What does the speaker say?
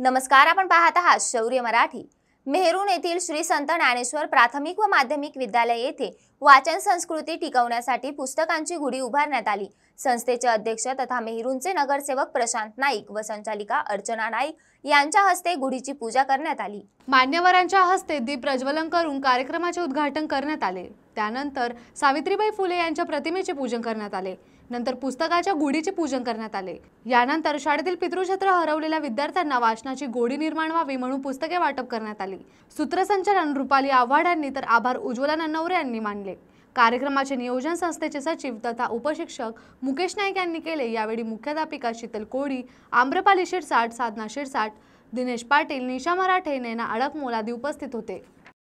नमस्कार आपण पाहत आहात शौर्य मराठी मेहरून येथील श्री संत ज्ञानेश्वर प्राथमिक व माध्यमिक विद्यालय येथे वाचन संस्कृती टिकवण्यासाठी पुस्तकांची गुढी उभारण्यात आली संस्थेचे अध्यक्ष तथा मेहरूनचे नगरसेवक प्रशांत नाईक व संचालिका अर्चना नाईक यांच्या हस्ते गुढीची पूजा करण्यात आली मान्यवरांच्या हस्ते दीप प्रज्वलन करून कार्यक्रमाचे उद्घाटन करण्यात आले त्यानंतर सावित्रीबाई फुले यांच्या प्रतिमेचे पूजन करण्यात आले नंतर पुस्तकाच्या गुढीचे पूजन करण्यात आले यानंतर शाळेतील पितृछत्र हरवलेल्या विद्यार्थ्यांना वाचनाची गोडी निर्माण व्हावी म्हणून पुस्तके वाटप करण्यात आली सूत्रसंचालन रुपाली आव्हाड यांनी तर आभार उज्ज्वला नन्नवरे यांनी मानले कार्यक्रमाचे नियोजन संस्थेचे सचिव तथा उपशिक्षक मुकेश नाईक यांनी केले यावेळी मुख्याध्यापिका शीतल कोळी आम्रपाली शिरसाट साधना शिरसाट दिनेश पाटील निशा मराठे नैना अडकमोल आदी उपस्थित होते